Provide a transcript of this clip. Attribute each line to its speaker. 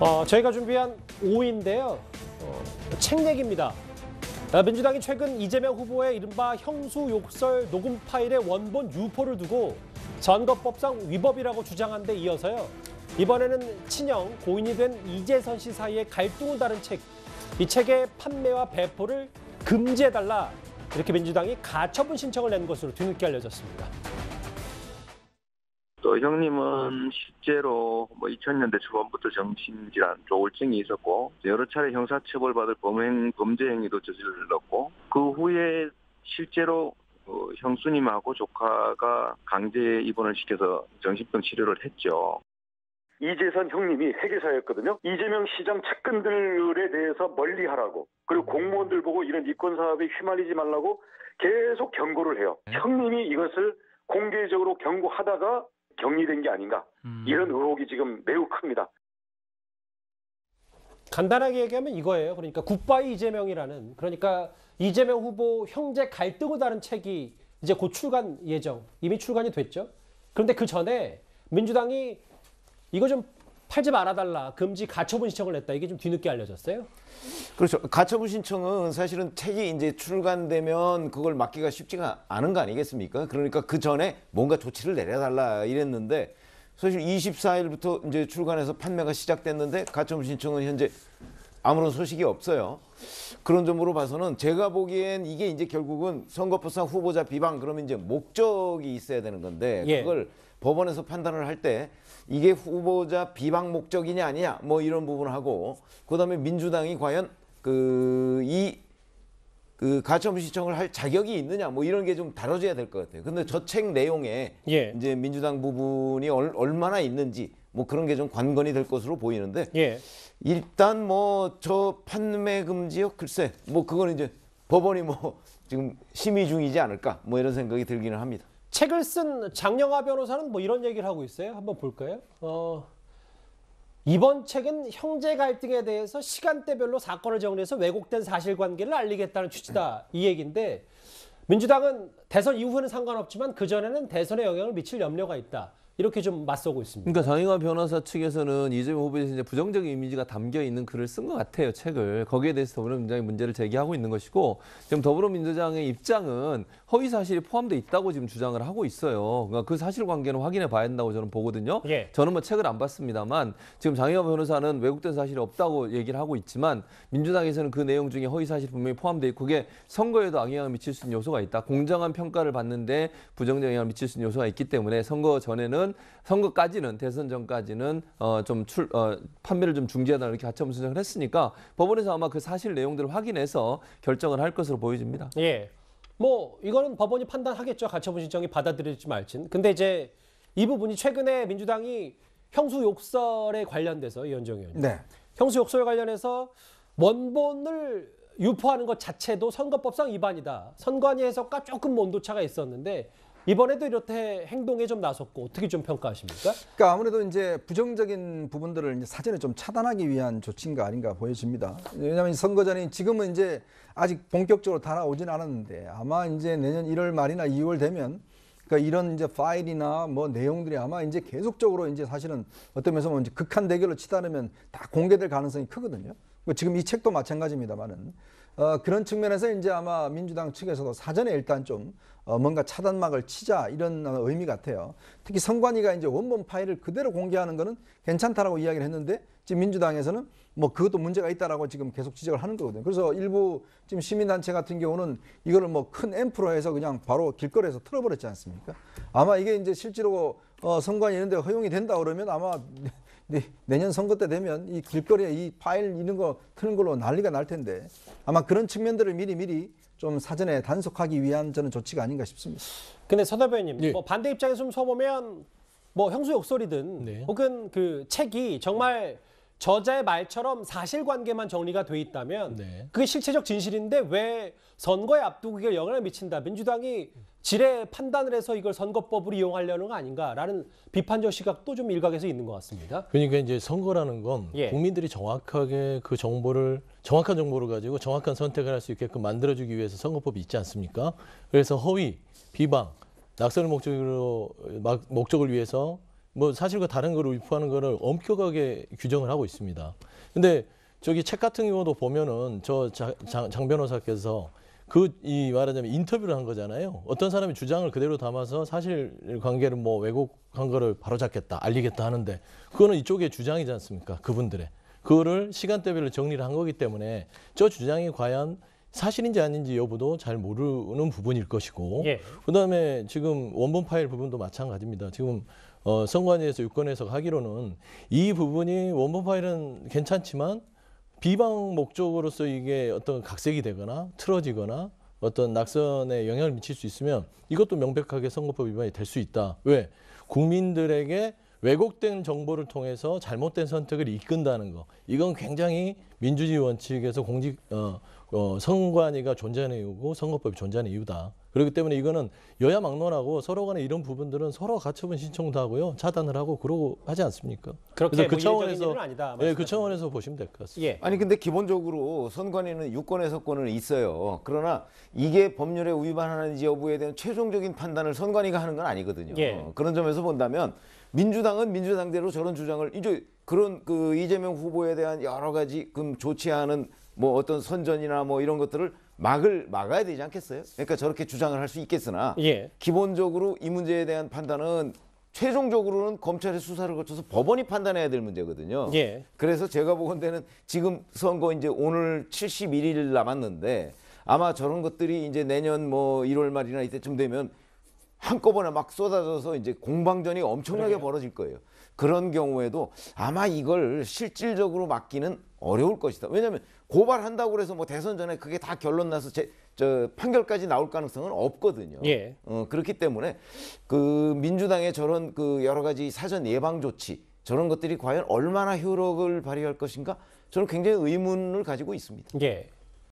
Speaker 1: 어, 저희가 준비한 5인데요. 어, 책 얘기입니다. 어, 민주당이 최근 이재명 후보의 이른바 형수 욕설 녹음 파일의 원본 유포를 두고 선거법상 위법이라고 주장한 데 이어서요. 이번에는 친형 고인이 된 이재선 씨 사이의 갈등을 다른 책, 이 책의 판매와 배포를 금지해달라 이렇게 민주당이 가처분 신청을 낸 것으로 뒤늦게 알려졌습니다.
Speaker 2: 또 형님은 실제로 뭐 2000년대 초반부터 정신질환, 조울증이 있었고 여러 차례 형사처벌받을 범행 범죄 행위도 저질렀고 그 후에 실제로 어, 형수님하고 조카가 강제 입원을 시켜서 정신병 치료를 했죠.
Speaker 3: 이재선 형님이 회계사였거든요. 이재명 시장 측근들에 대해서 멀리하라고 그리고 공무원들 보고 이런 이권 사업에 휘말리지 말라고 계속 경고를 해요. 네. 형님이 이것을 공개적으로 경고하다가 격리된 게 아닌가 음. 이런 의혹이 지금 매우 큽니다.
Speaker 1: 간단하게 얘기하면 이거예요. 그러니까 굿바이 이재명이라는 그러니까 이재명 후보 형제 갈등을 다룬 책이 이제 곧 출간 예정 이미 출간이 됐죠. 그런데 그 전에 민주당이 이거 좀 팔지 말아달라 금지 가처분 신청을 냈다 이게 좀 뒤늦게
Speaker 3: 알려졌어요. 그렇죠. 가처분 신청은 사실은 책이 이제 출간되면 그걸 막기가 쉽지가 않은 거 아니겠습니까? 그러니까 그 전에 뭔가 조치를 내려달라 이랬는데 사실 24일부터 이제 출간해서 판매가 시작됐는데 가처분 신청은 현재 아무런 소식이 없어요. 그런 점으로 봐서는 제가 보기엔 이게 이제 결국은 선거법상 후보자 비방 그러면 이제 목적이 있어야 되는 건데 예. 그걸 법원에서 판단을 할 때 이게 후보자 비방 목적이냐 아니냐 뭐 이런 부분하고 그다음에 민주당이 과연 그이 그 가처분 신청을 할 자격이 있느냐 뭐 이런 게 좀 다뤄져야 될 것 같아요. 근데 저 책 내용에 예. 이제 민주당 부분이 얼, 얼마나 있는지 뭐 그런 게 좀 관건이 될 것으로 보이는데 예. 일단 뭐 저 판매 금지요 글쎄 뭐 그건 이제 법원이 뭐 지금 심의 중이지 않을까 뭐 이런 생각이 들기는 합니다. 책을 쓴 장영하 변호사는 뭐 이런 얘기를 하고 있어요.
Speaker 1: 한번 볼까요? 어... 이번 책은 형제 갈등에 대해서 시간대별로 사건을 정리해서 왜곡된 사실관계를 알리겠다는 취지다 이 얘기인데 민주당은 대선 이후에는 상관없지만 그전에는 대선에 영향을 미칠 염려가 있다. 이렇게 좀 맞서고 있습니다. 그러니까 장희관 변호사 측에서는 이재명 후보에 이제 부정적인 이미지가 담겨 있는 글을 쓴 것 같아요. 책을 거기에 대해서 더불어민주당이 문제를 제기하고 있는 것이고 지금 더불어민주당의 입장은 허위 사실이 포함돼 있다고 지금 주장을 하고 있어요. 그러니까 그 사실관계는 확인해 봐야 한다고 저는 보거든요. 예. 저는 뭐 책을 안 봤습니다만 지금 장희관 변호사는 왜곡된 사실이 없다고 얘기를 하고 있지만 민주당에서는 그 내용 중에 허위 사실 분명히 포함돼 있고 그게 선거에도 악영향을 미칠 수 있는 요소가 있다. 공정한 평가를 받는데 부정적 영향을 미칠 수 있는 요소가 있기 때문에 선거 전에는 때는 선거까지는 대선 전까지는 어좀 출 어, 판매를 좀 중지하다 이렇게 가처분 신청을 했으니까 법원에서 아마 그 사실 내용들을 확인해서 결정을 할 것으로 보여집니다. 예. 뭐 이거는 법원이 판단하겠죠. 가처분 신청이 받아들일지 말진. 근데 이제 이 부분이 최근에 민주당이 형수 욕설에 관련돼서 이현정 의원님. 네. 형수 욕설 관련해서 원본을 유포하는 것 자체도 선거법상 위반이다. 선관위 해석 조금 온도차가 있었는데 이번에도 이렇게 행동에 좀 나섰고 어떻게 좀 평가하십니까?
Speaker 2: 그러니까 아무래도 이제 부정적인 부분들을 이제 사전에 좀 차단하기 위한 조치인가 아닌가 보여집니다. 왜냐하면 선거전이 지금은 이제 아직 본격적으로 달아오진 않았는데 아마 이제 내년 1월 말이나 2월 되면 그러니까 이런 이제 파일이나 뭐 내용들이 아마 이제 계속적으로 이제 사실은 어떤 면에서 보면 뭐 극한 대결로 치닫으면 다 공개될 가능성이 크거든요. 뭐 지금 이 책도 마찬가지입니다만은 어, 그런 측면에서 이제 아마 민주당 측에서도 사전에 일단 좀 어, 뭔가 차단막을 치자 이런 의미 같아요. 특히 선관위가 이제 원본 파일을 그대로 공개하는 것은 괜찮다라고 이야기를 했는데 지금 민주당에서는 뭐 그것도 문제가 있다라고 지금 계속 지적을 하는 거거든요. 그래서 일부 지금 시민단체 같은 경우는 이거를 뭐 큰 앰프로 해서 그냥 바로 길거리에서 틀어버렸지 않습니까? 아마 이게 이제 실제로 어, 선관위 이런 데 허용이 된다 그러면 아마 내년 선거 때 되면 이 길거리에 이 파일 있는 거 트는 걸로 난리가 날 텐데 아마 그런 측면들을 미리 미리 좀 사전에 단속하기 위한 저는 조치가 아닌가 싶습니다.
Speaker 1: 근데 서대변님 예. 네. 뭐 반대 입장에서 좀 서보면 뭐 형수 욕설이든 네. 혹은 그 책이 정말 네. 저자의 말처럼 사실관계만 정리가 돼 있다면 네. 그게 실체적 진실인데 왜 선거에 앞두기에 영향을 미친다. 민주당이 지뢰 판단을 해서 이걸 선거법으로 이용하려는 거 아닌가라는 비판적 시각도 좀 일각에서 있는 것 같습니다.
Speaker 4: 그러니까 이제 선거라는 건 예. 국민들이 정확하게 그 정보를 정확한 정보를 가지고 정확한 선택을 할 수 있게끔 만들어주기 위해서 선거법이 있지 않습니까? 그래서 허위, 비방, 낙선을 목적으로 목적을 위해서 뭐 사실과 그 다른 거를 위포하는 거를 엄격하게 규정을 하고 있습니다. 근데 저기 책 같은 경우도 보면은 저 장 변호사께서 그 이 말하자면 인터뷰를 한 거잖아요. 어떤 사람이 주장을 그대로 담아서 사실 관계를 뭐 왜곡한 거를 바로잡겠다, 알리겠다 하는데 그거는 이쪽의 주장이지 않습니까? 그분들의 그거를 시간대별로 정리를 한 거기 때문에 저 주장이 과연 사실인지 아닌지 여부도 잘 모르는 부분일 것이고 예. 그다음에 지금 원본 파일 부분도 마찬가지입니다. 지금 어, 선관위에서 유권해석 하기로는 이 부분이 원본 파일은 괜찮지만 비방 목적으로서 이게 어떤 각색이 되거나 틀어지거나 어떤 낙선에 영향을 미칠 수 있으면 이것도 명백하게 선거법 위반이 될 수 있다. 왜? 국민들에게 왜곡된 정보를 통해서 잘못된 선택을 이끈다는 거. 이건 굉장히 민주주의 원칙에서 공직 어, 어, 선관위가 존재하는 이유고 선거법이 존재하는 이유다. 그렇기 때문에 이거는 여야 막론하고 서로 간에 이런 부분들은 서로 가처분 신청도 하고요. 차단을 하고 그러고 하지 않습니까?
Speaker 3: 그렇게 그 뭐 차원에서 아니다. 예,
Speaker 4: 그 차원에서 보시면 될 것
Speaker 3: 같습니다. 예. 아니 근데 기본적으로 선관위는 유권 해석권은 있어요. 그러나 이게 법률에 위반하는지 여부에 대한 최종적인 판단을 선관위가 하는 건 아니거든요. 예. 그런 점에서 본다면 민주당은 민주당대로 저런 주장을 이제 그런 그 이재명 후보에 대한 여러 가지 그 조치하는 뭐 어떤 선전이나 뭐 이런 것들을 막을 막아야 되지 않겠어요? 그러니까 저렇게 주장을 할 수 있겠으나 예. 기본적으로 이 문제에 대한 판단은 최종적으로는 검찰의 수사를 거쳐서 법원이 판단해야 될 문제거든요. 예. 그래서 제가 보건대는 지금 선거 이제 오늘 71일 남았는데 아마 저런 것들이 이제 내년 뭐 1월 말이나 이때쯤 되면 한꺼번에 막 쏟아져서 이제 공방전이 엄청나게 그래요. 벌어질 거예요. 그런 경우에도 아마 이걸 실질적으로 막기는 어려울 것이다. 왜냐하면 고발한다고 그래서 뭐 대선 전에 그게 다 결론 나서 제, 저 판결까지 나올 가능성은 없거든요. 예. 어, 그렇기 때문에 그 민주당의 저런 그 여러 가지 사전 예방 조치 저런 것들이 과연 얼마나 효력을 발휘할 것인가 저는 굉장히 의문을 가지고 있습니다. 예.